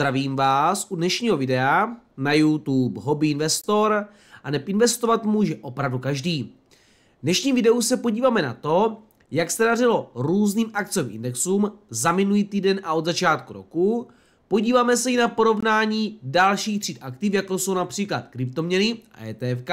Zdravím vás u dnešního videa na YouTube Hobby Investor a nep investovat může opravdu každý. V dnešním videu se podíváme na to, jak se dařilo různým akciovým indexům za minulý týden a od začátku roku. Podíváme se i na porovnání dalších tříd aktiv, jako jsou například kryptoměny a ETFK,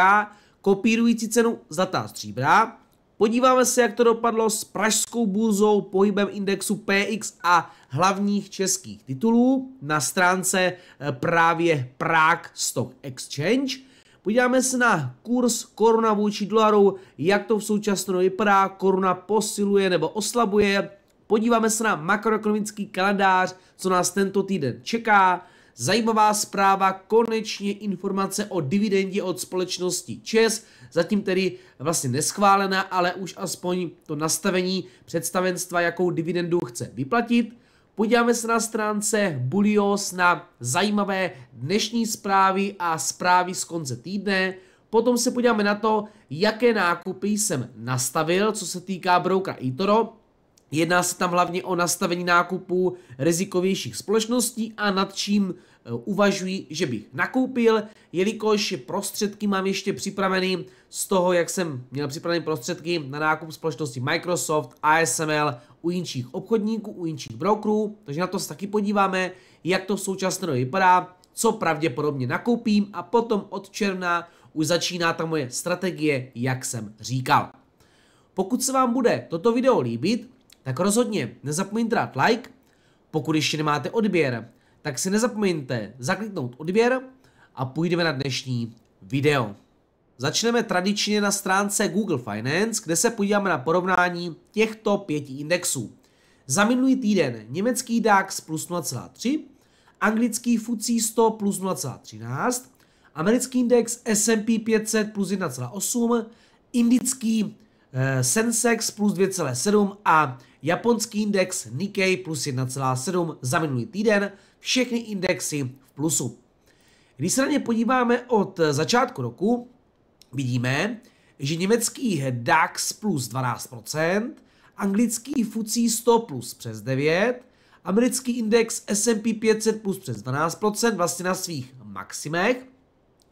kopírující cenu zlatá stříbra Podíváme se, jak to dopadlo s pražskou burzou, pohybem indexu PX a hlavních českých titulů na stránce eh, právě Prague Stock Exchange. Podíváme se na kurz koruna vůči dolaru, jak to v současnosti vypadá, koruna posiluje nebo oslabuje. Podíváme se na makroekonomický kalendář, co nás tento týden čeká Zajímavá zpráva, konečně informace o dividendě od společnosti ČES, zatím tedy vlastně neschválená, ale už aspoň to nastavení představenstva, jakou dividendu chce vyplatit. Podíváme se na stránce Bulios na zajímavé dnešní zprávy a zprávy z konce týdne. Potom se podíváme na to, jaké nákupy jsem nastavil, co se týká broukra eToro. Jedná se tam hlavně o nastavení nákupů rizikovějších společností a nad čím e, uvažuji, že bych nakoupil, jelikož prostředky mám ještě připravený z toho, jak jsem měl připravené prostředky na nákup společnosti Microsoft, ASML, u jiných obchodníků, u jiných brokerů, takže na to se taky podíváme, jak to v současné době vypadá, co pravděpodobně nakoupím a potom od června už začíná ta moje strategie, jak jsem říkal. Pokud se vám bude toto video líbit, tak rozhodně nezapomeňte dát like, pokud ještě nemáte odběr, tak si nezapomeňte zakliknout odběr a půjdeme na dnešní video. Začneme tradičně na stránce Google Finance, kde se podíváme na porovnání těchto pěti indexů. Za minulý týden německý DAX plus 0,3, anglický FTSE 100 plus 0,13, americký index S&P 500 plus 1,8, indický Eh, Sensex plus 2,7 a japonský index Nikkei plus 1,7 za minulý týden, všechny indexy v plusu. Když se na ně podíváme od začátku roku, vidíme, že německý DAX plus 12%, anglický FTSE 100 plus přes 9, americký index S&P 500 plus přes 12%, vlastně na svých maximech,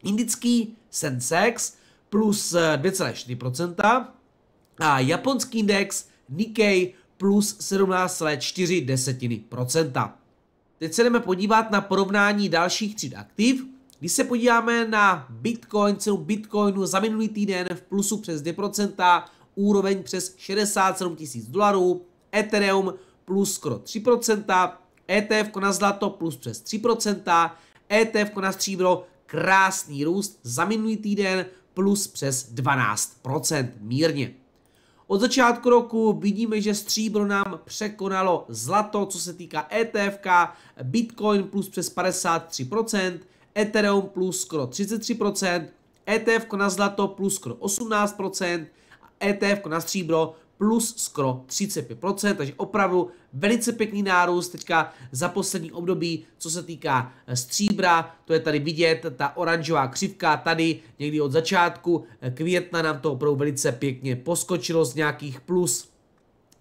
indický Sensex plus 2,4%, a japonský index Nikkei plus 17,4 desetiny procenta. Teď se jdeme podívat na porovnání dalších tříd aktiv. Když se podíváme na Bitcoin, cenu Bitcoinu za minulý týden v plusu přes 2%, úroveň přes 67 tisíc dolarů, Ethereum plus skoro 3%, ETF na zlato plus přes 3%, ETF na stříbro krásný růst za minulý týden plus přes 12%, mírně. Od začátku roku vidíme, že stříbro nám překonalo zlato, co se týká ETF, Bitcoin plus přes 53%, Ethereum plus skoro 33%, ETF na zlato plus skoro 18%, ETF na stříbro plus skoro 35%, takže opravdu velice pěkný nárůst teďka za poslední období, co se týká eh, stříbra, to je tady vidět, ta oranžová křivka tady někdy od začátku eh, května nám to opravdu velice pěkně poskočilo z nějakých plus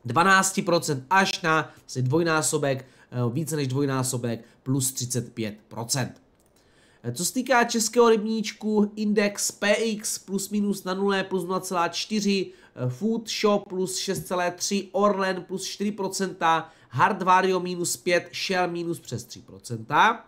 12% až na se dvojnásobek, eh, více než dvojnásobek, plus 35%. Co se týká českého rybníčku, index PX plus minus na 0 plus Eh, Food Shop plus 6,3, Orlen plus 4%, Hardvario minus 5, Shell minus přes 3%.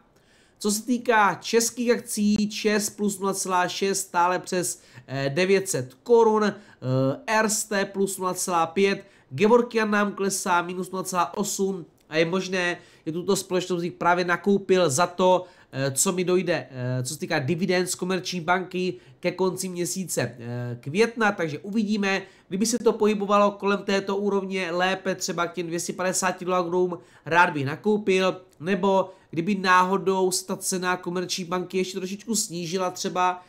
Co se týká českých akcí, ČES plus 0,6 stále přes 900 eh, korun, eh, RST plus 0,5, Gevorkian nám klesá minus 0,8 a je možné, že tuto společnost právě nakoupil za to, Eh, co mi dojde, eh, co se týká dividend z komerční banky ke konci měsíce eh, května, takže uvidíme. Kdyby se to pohybovalo kolem této úrovně lépe, třeba k těm 250 dolarům, rád bych nakoupil, nebo kdyby náhodou se ta cena komerční banky ještě trošičku snížila třeba,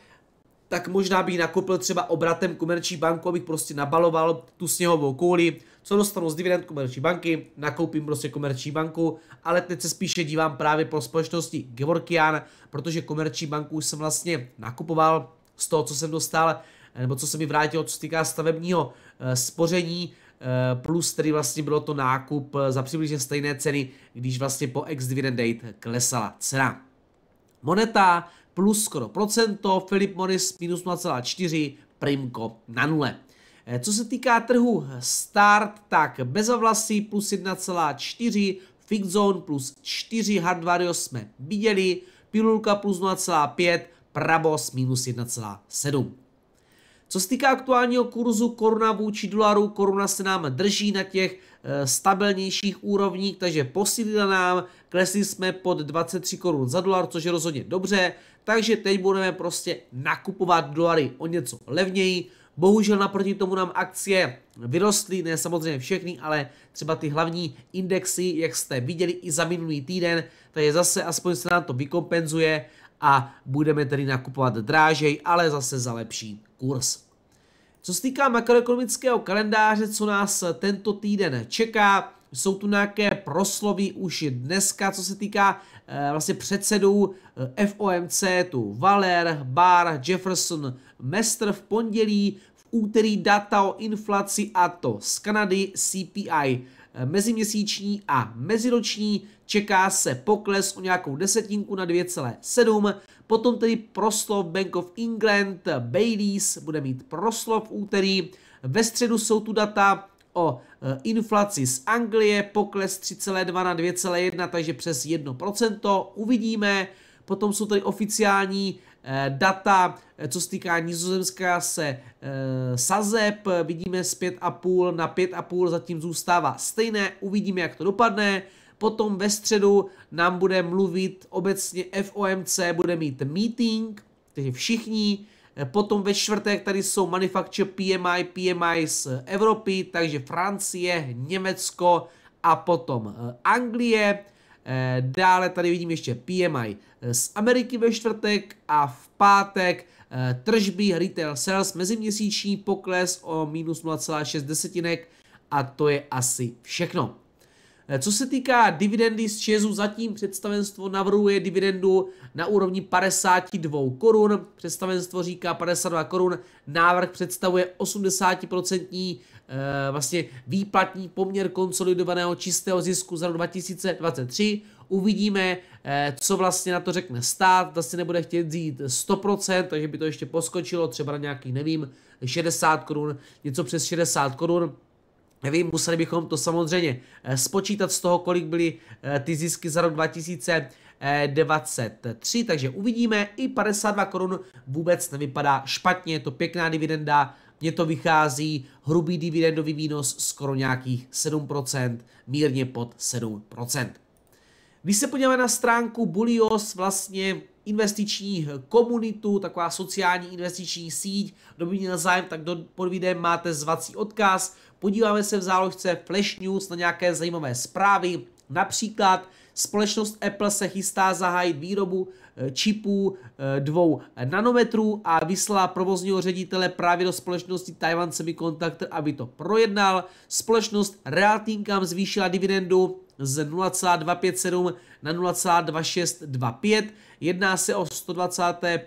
tak možná bych nakoupil třeba obratem komerční banku, abych prostě nabaloval tu sněhovou kouli, co dostanu z dividend komerční banky, nakoupím prostě komerční banku, ale teď se spíše dívám právě pro společnosti Gevorkian, protože komerční banku už jsem vlastně nakupoval z toho, co jsem dostal, eh, nebo co se mi vrátilo, co se týká stavebního eh, spoření, eh, plus tedy vlastně bylo to nákup za přibližně stejné ceny, když vlastně po ex-dividend date klesala cena. Moneta plus skoro procento, Philip Morris minus 0,4, Primko na nule. Eh, co se týká trhu start, tak bezavlasy plus 1,4, zone plus 4, Hardvario jsme viděli, Pilulka plus 0,5, Prabos minus 1,7. Co se týká aktuálního kurzu koruna vůči dolaru, koruna se nám drží na těch eh, stabilnějších úrovních, takže posílila nám, klesli jsme pod 23 korun za dolar, což je rozhodně dobře, takže teď budeme prostě nakupovat dolary o něco levněji, Bohužel naproti tomu nám akcie vyrostly, ne samozřejmě všechny, ale třeba ty hlavní indexy, jak jste viděli i za minulý týden, je zase aspoň se nám to vykompenzuje a budeme tedy nakupovat drážej, ale zase za lepší kurz. Co se týká makroekonomického kalendáře, co nás tento týden čeká, jsou tu nějaké proslovy už dneska, co se týká e, vlastně předsedů eh, FOMC, tu Valer, Barr, Jefferson, Mester v pondělí, úterý data o inflaci a to z Kanady CPI eh, meziměsíční a meziroční, čeká se pokles o nějakou desetinku na 2,7, potom tedy proslov Bank of England, Baileys bude mít proslov v úterý, ve středu jsou tu data o eh, inflaci z Anglie, pokles 3,2 na 2,1, takže přes 1%, uvidíme, potom jsou tady oficiální Eh, data, eh, co se týká Nizozemska, se eh, sazeb vidíme z 5,5 na 5,5 zatím zůstává stejné, uvidíme, jak to dopadne. Potom ve středu nám bude mluvit obecně FOMC, bude mít meeting, tedy všichni. Potom ve čtvrtek tady jsou manufacture PMI, PMI z Evropy, takže Francie, Německo a potom Anglie. Eh, dále tady vidím ještě PMI eh, z Ameriky ve čtvrtek a v pátek eh, tržby retail sales meziměsíční pokles o minus 0,6 desetinek a to je asi všechno. Eh, co se týká dividendy z Česu, zatím představenstvo navrhuje dividendu na úrovni 52 korun, představenstvo říká 52 korun, návrh představuje 80% eh, vlastně výplatní poměr konsolidovaného čistého zisku za rok 2023. Uvidíme, eh, co vlastně na to řekne stát, Zase nebude chtět vzít 100%, takže by to ještě poskočilo třeba na nějaký, nevím, 60 korun, něco přes 60 korun Nevím, museli bychom to samozřejmě eh, spočítat z toho, kolik byly eh, ty zisky za rok 2023, takže uvidíme. I 52 korun vůbec nevypadá špatně, je to pěkná dividenda, mně to vychází hrubý dividendový výnos skoro nějakých 7%, mírně pod 7%. Když se podíváme na stránku Bulios, vlastně investiční eh, komunitu, taková sociální investiční síť. Kdo by měl zájem, tak do, pod videem máte zvací odkaz. Podíváme se v záložce Flash News na nějaké zajímavé zprávy, například Společnost Apple se chystá zahájit výrobu eh, čipů 2 eh, nanometrů a vyslala provozního ředitele právě do společnosti Taiwan Semiconductor, aby to projednal. Společnost Realtinkam zvýšila dividendu z 0,257 na 0,2625. Jedná se o 125.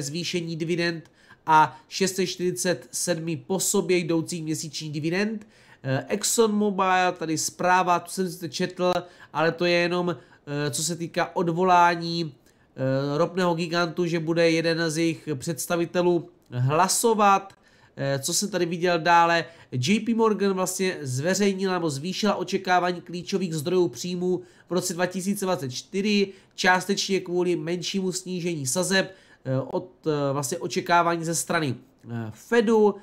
zvýšení dividend a 647 po sobě jdoucí měsíční dividend. Eh, ExxonMobil, tady zpráva, tu jsem si četl, ale to je jenom eh, co se týká odvolání eh, ropného gigantu, že bude jeden z jejich představitelů hlasovat. Eh, co jsem tady viděl dále, JP Morgan vlastně zveřejnila nebo zvýšila očekávání klíčových zdrojů příjmů v roce 2024, částečně kvůli menšímu snížení sazeb eh, od eh, vlastně očekávání ze strany Fedu.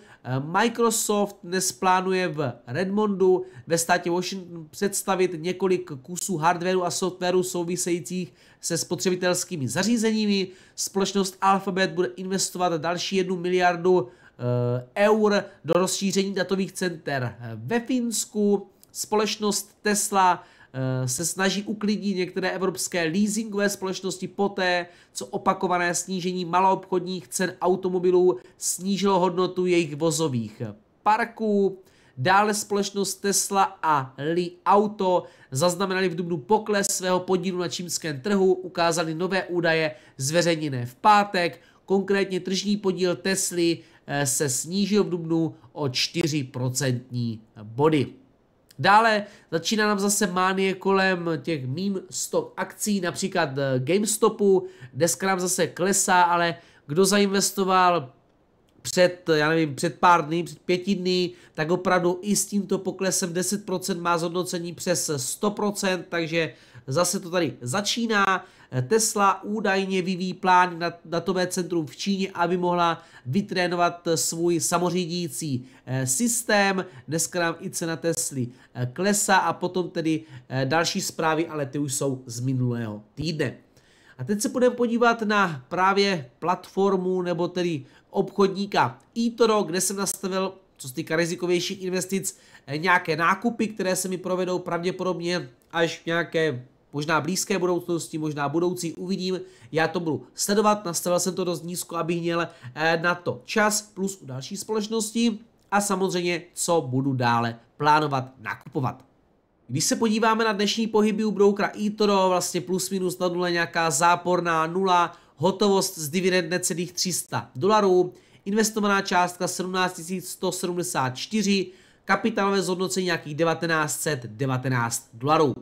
Microsoft dnes plánuje v Redmondu ve státě Washington představit několik kusů hardwareu a softwaru souvisejících se spotřebitelskými zařízeními. Společnost Alphabet bude investovat další jednu miliardu Eh, eur do rozšíření datových center ve Finsku. Společnost Tesla eh, se snaží uklidnit některé evropské leasingové společnosti poté, co opakované snížení maloobchodních cen automobilů snížilo hodnotu jejich vozových parků. Dále společnost Tesla a Li Auto zaznamenali v dubnu pokles svého podílu na čínském trhu, ukázali nové údaje zveřejněné v pátek, konkrétně tržní podíl Tesly Eh, se snížil v dubnu o 4% body. Dále začíná nám zase mánie kolem těch mým stock akcí, například eh, GameStopu. Dneska nám zase klesá, ale kdo zainvestoval před, já nevím, před pár dny, před pěti dny, tak opravdu i s tímto poklesem 10% má zhodnocení přes 100%, takže Zase to tady začíná. Tesla údajně vyvíjí plán na datové centrum v Číně, aby mohla vytrénovat svůj samořídící eh, systém. Dneska nám i cena Tesly eh, klesá a potom tedy eh, další zprávy, ale ty už jsou z minulého týdne. A teď se budeme podívat na právě platformu nebo tedy obchodníka eToro, kde jsem nastavil, co se týká rizikovějších investic, nějaké nákupy, které se mi provedou pravděpodobně až v nějaké možná blízké budoucnosti, možná budoucí, uvidím, já to budu sledovat, nastavil jsem to dost nízko, abych měl eh, na to čas, plus u další společnosti a samozřejmě, co budu dále plánovat, nakupovat. Když se podíváme na dnešní pohyby u broukra eToro, vlastně plus minus na nule nějaká záporná nula, hotovost z dividend necelých 300 dolarů, investovaná částka 17 174, kapitálové zhodnocení nějakých 1919 19 dolarů.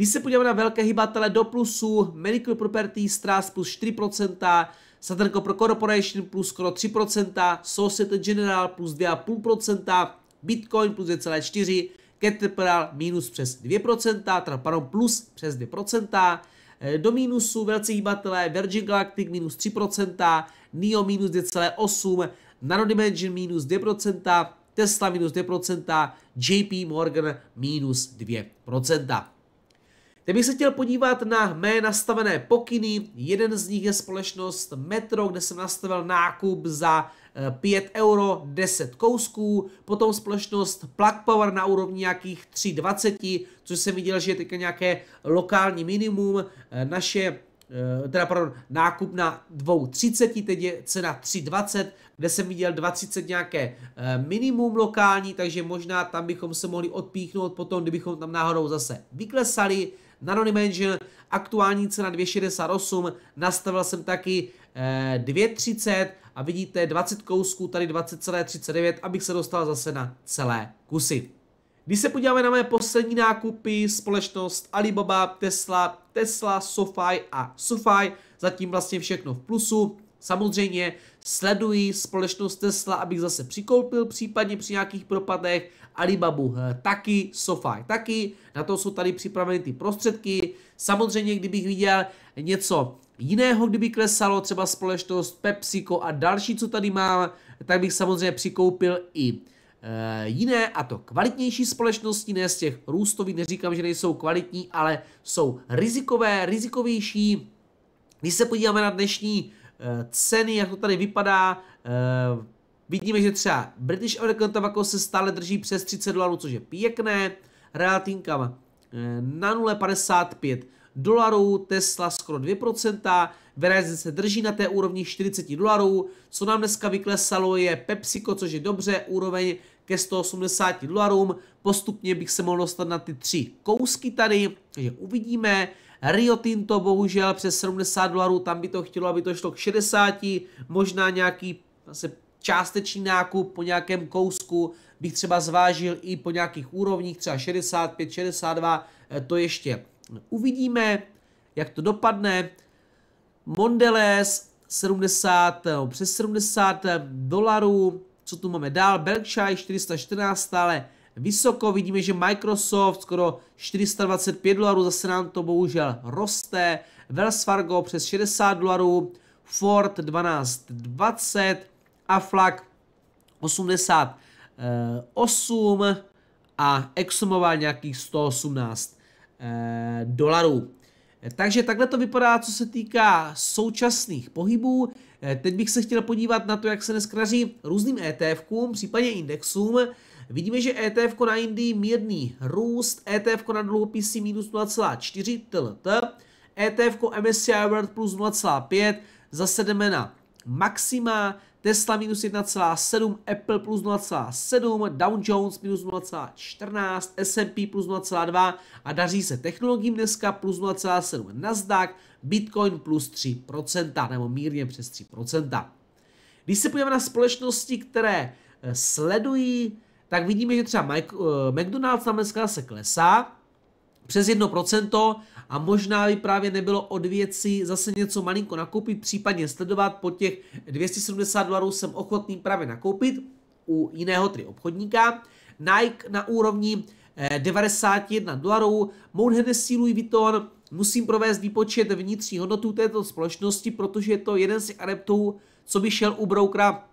Když se podíváme na velké hybatele do plusu, Medical Property Trust plus 4%, Southern Pro Corporation plus skoro 3%, Societe General plus 2,5%, Bitcoin plus 2,4%, Caterpillar minus přes 2%, teda pardon, plus přes 2%, eh, do mínusu velcí hýbatelé Virgin Galactic minus 3%, NIO minus 2,8%, NanoDimension minus 2%, Tesla minus 2%, JP Morgan minus 2%. Teď bych se chtěl podívat na mé nastavené pokyny. Jeden z nich je společnost Metro, kde jsem nastavil nákup za 5 eh, euro 10 kousků, potom společnost Plug Power na úrovni nějakých 3,20, což jsem viděl, že je teď nějaké lokální minimum. Eh, naše eh, teda pardon, nákup na 2,30, teď je cena 3,20, kde jsem viděl 20 nějaké minimum lokální, takže možná tam bychom se mohli odpíchnout potom, kdybychom tam náhodou zase vyklesali na Anonymous Engine, aktuální cena 2,68, nastavil jsem taky 2,30 eh, a vidíte 20 kousků, tady 20,39, abych se dostal zase na celé kusy. Když se podíváme na mé poslední nákupy, společnost Alibaba, Tesla, Tesla, SoFi a SoFi, zatím vlastně všechno v plusu. Samozřejmě sleduji společnost Tesla, abych zase přikoupil, případně při nějakých propadech, Alibabu eh, taky, SoFi taky, na to jsou tady připraveny ty prostředky. Samozřejmě, kdybych viděl něco jiného, kdyby klesalo třeba společnost PepsiCo a další, co tady mám, tak bych samozřejmě přikoupil i e, jiné a to kvalitnější společnosti, ne z těch růstových, neříkám, že nejsou kvalitní, ale jsou rizikové, rizikovější. Když se podíváme na dnešní Eh, ceny, jak to tady vypadá, eh, vidíme, že třeba British American Tobacco se stále drží přes 30 dolarů, což je pěkné, Realtinkama eh, na 0,55 dolarů, Tesla skoro 2%, Verizon se drží na té úrovni 40 dolarů, co nám dneska vyklesalo je PepsiCo, což je dobře, úroveň ke 180 dolarům, postupně bych se mohl dostat na ty tři kousky tady, takže uvidíme, Rio Tinto bohužel přes 70 dolarů, tam by to chtělo, aby to šlo k 60, možná nějaký zase částečný nákup po nějakém kousku bych třeba zvážil i po nějakých úrovních, třeba 65, 62, eh, to ještě uvidíme, jak to dopadne. Mondelez 70, no, přes 70 dolarů, co tu máme dál, Berkshire 414 stále vysoko. Vidíme, že Microsoft skoro 425 dolarů, zase nám to bohužel roste. Wells Fargo přes 60 dolarů, Ford 12,20, Aflac 88 a Exxonoval nějakých 118 eh, dolarů. Takže takhle to vypadá, co se týká současných pohybů. Eh, teď bych se chtěl podívat na to, jak se dneska daří různým ETFkům, případně indexům. Vidíme, že ETF na Indii mírný růst, ETF na dluhopisy minus 0,4 tlt, ETF MSCI World plus 0,5, zase jdeme na maxima, Tesla minus 1,7, Apple plus 0,7, Dow Jones minus 0,14, S&P plus 0,2 a daří se technologiím dneska plus 0,7 Nasdaq, Bitcoin plus 3%, nebo mírně přes 3%. Když se podíváme na společnosti, které eh, sledují tak vidíme, že třeba eh, McDonald's tam dneska se klesá přes 1% a možná by právě nebylo od věci zase něco malinko nakoupit, případně sledovat, po těch 270 dolarů jsem ochotný právě nakoupit u jiného tedy obchodníka. Nike na úrovni 91 eh, dolarů, Mount Hennessy Louis Vuitton, musím provést výpočet vnitřní hodnotu této společnosti, protože je to jeden z adeptů, co by šel u broukra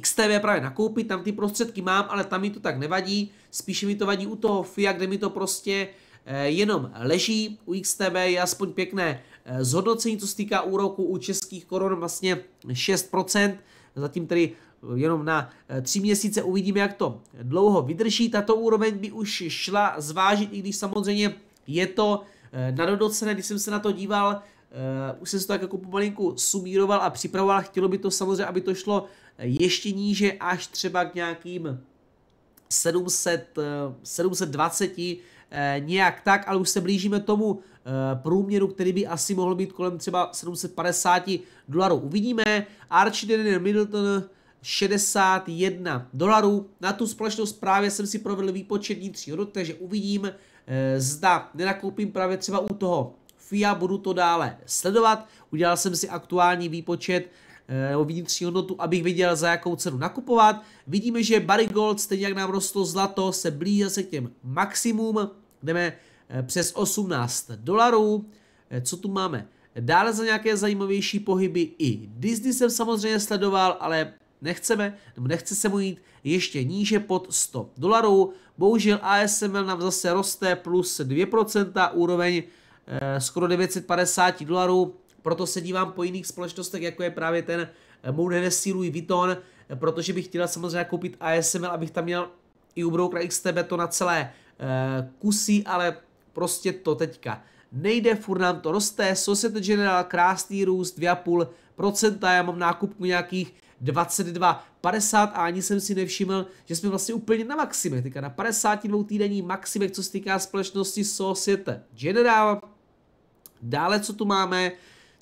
XTV právě nakoupit, tam ty prostředky mám, ale tam mi to tak nevadí, spíše mi to vadí u toho FIA, kde mi to prostě eh, jenom leží. U XTB je aspoň pěkné eh, zhodnocení, co se týká úroku u českých korun, vlastně 6%, zatím tedy eh, jenom na tři měsíce uvidíme, jak to dlouho vydrží. Tato úroveň by už šla zvážit, i když samozřejmě je to nadodocené, když jsem se na to díval, už jsem se to tak jako pomalinku sumíroval a připravoval, chtělo by to samozřejmě, aby to šlo ještě níže až třeba k nějakým 700, 720, eh, eh, nějak tak, ale už se blížíme tomu eh, průměru, který by asi mohl být kolem třeba 750 dolarů. Uvidíme. Archie Middleton 61 dolarů. Na tu společnost právě jsem si provedl výpočet vnitřní hodnot, takže uvidím, zda nenakoupím právě třeba u toho FIA, budu to dále sledovat. Udělal jsem si aktuální výpočet Eh, nebo vnitřní hodnotu, abych viděl, za jakou cenu nakupovat. Vidíme, že Barry Gold, stejně jak nám rostlo zlato, se blíží se k těm maximum. Jdeme eh, přes 18 dolarů. Eh, co tu máme? Dále za nějaké zajímavější pohyby i Disney jsem samozřejmě sledoval, ale nechceme, nebo nechce se mu jít ještě níže pod 100 dolarů. Bohužel ASML nám zase roste plus 2%, úroveň eh, skoro 950 dolarů. Proto se dívám po jiných společnostech, jako je právě ten Moonenessy Louis Vuitton, protože bych chtěl samozřejmě koupit ASML, abych tam měl i u Broker XTB to na celé eh, kusy, ale prostě to teďka nejde, furt nám to roste, Societe General, krásný růst, 2,5%, já mám nákupku nějakých 22,50 a ani jsem si nevšiml, že jsme vlastně úplně na maximech, teďka na 52 týdenní maximech, co se týká společnosti Societe General. Dále, co tu máme,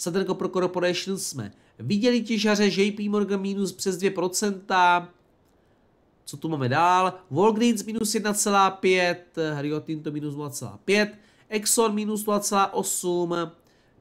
Southern Copper Corporation jsme viděli těžaře, JP Morgan minus přes 2%, co tu máme dál, Walgreens minus 1,5, Rio Tinto minus 0,5, Exxon minus 0,8,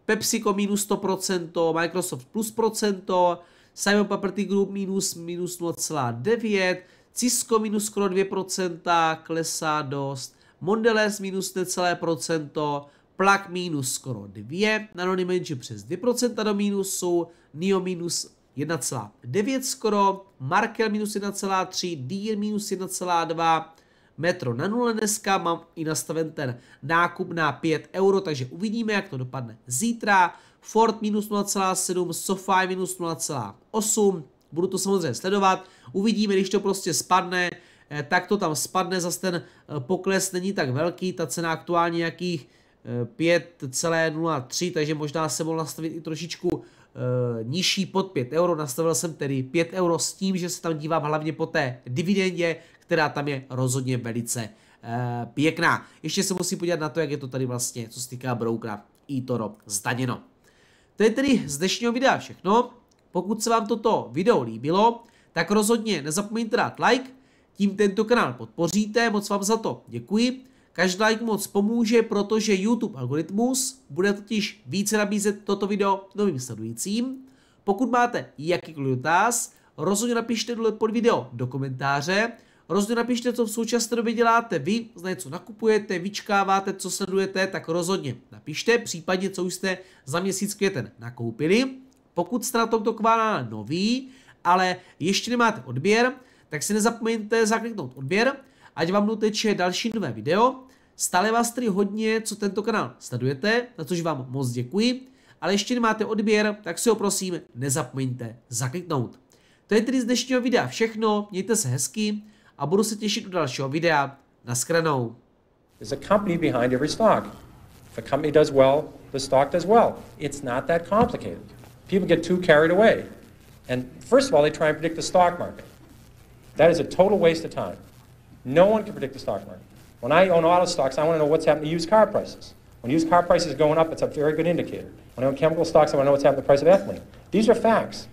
PepsiCo minus 100%, Microsoft plus procento, Simon Property Group minus, minus 0,9, Cisco minus skoro 2%, klesá dost, Mondelez minus necelé procento, Plak minus skoro 2, nanonymenže přes 2% do minusu, Nio minus 1,9 skoro, Markel minus 1,3, Deal minus 1,2, Metro na nule dneska, mám i nastaven ten nákup na 5 euro, takže uvidíme, jak to dopadne zítra. Ford minus 0,7, SoFi minus 0,8, budu to samozřejmě sledovat, uvidíme, když to prostě spadne, eh, tak to tam spadne, zase ten eh, pokles není tak velký, ta cena aktuálně jakých 5,03, takže možná jsem mohl nastavit i trošičku e, nižší pod 5 euro. Nastavil jsem tedy 5 euro s tím, že se tam dívám hlavně po té dividendě, která tam je rozhodně velice e, pěkná. Ještě se musím podívat na to, jak je to tady vlastně, co se týká broukra i toro zdaněno. To je tedy z dnešního videa všechno. Pokud se vám toto video líbilo, tak rozhodně nezapomeňte dát like, tím tento kanál podpoříte, moc vám za to děkuji. Každý like moc pomůže, protože YouTube algoritmus bude totiž více nabízet toto video novým sledujícím. Pokud máte jakýkoliv otáz, rozhodně napište dole pod video do komentáře. Rozhodně napište, co v současné době děláte vy, zda co nakupujete, vyčkáváte, co sledujete, tak rozhodně napište, případně co už jste za měsíc květen nakoupili. Pokud jste na tomto kanále nový, ale ještě nemáte odběr, tak si nezapomeňte zakliknout odběr, ať vám doteče další nové video. Stále vás tedy hodně, co tento kanál sledujete, za což vám moc děkuji, ale ještě nemáte odběr, tak si ho prosím nezapomeňte zakliknout. To je tedy z dnešního videa všechno, mějte se hezky a budu se těšit do dalšího videa. Naschranou. There's a company behind every stock. If a company does well, the stock does well. It's not that complicated. People get too carried away. And first of all, they try and predict the stock market. That is a total waste of time. No one can predict the stock market. When I own auto stocks, I want to know what's happening to used car prices. When used car prices are going up, it's a very good indicator. When I own chemical stocks, I want to know what's happening to the price of ethylene. These are facts.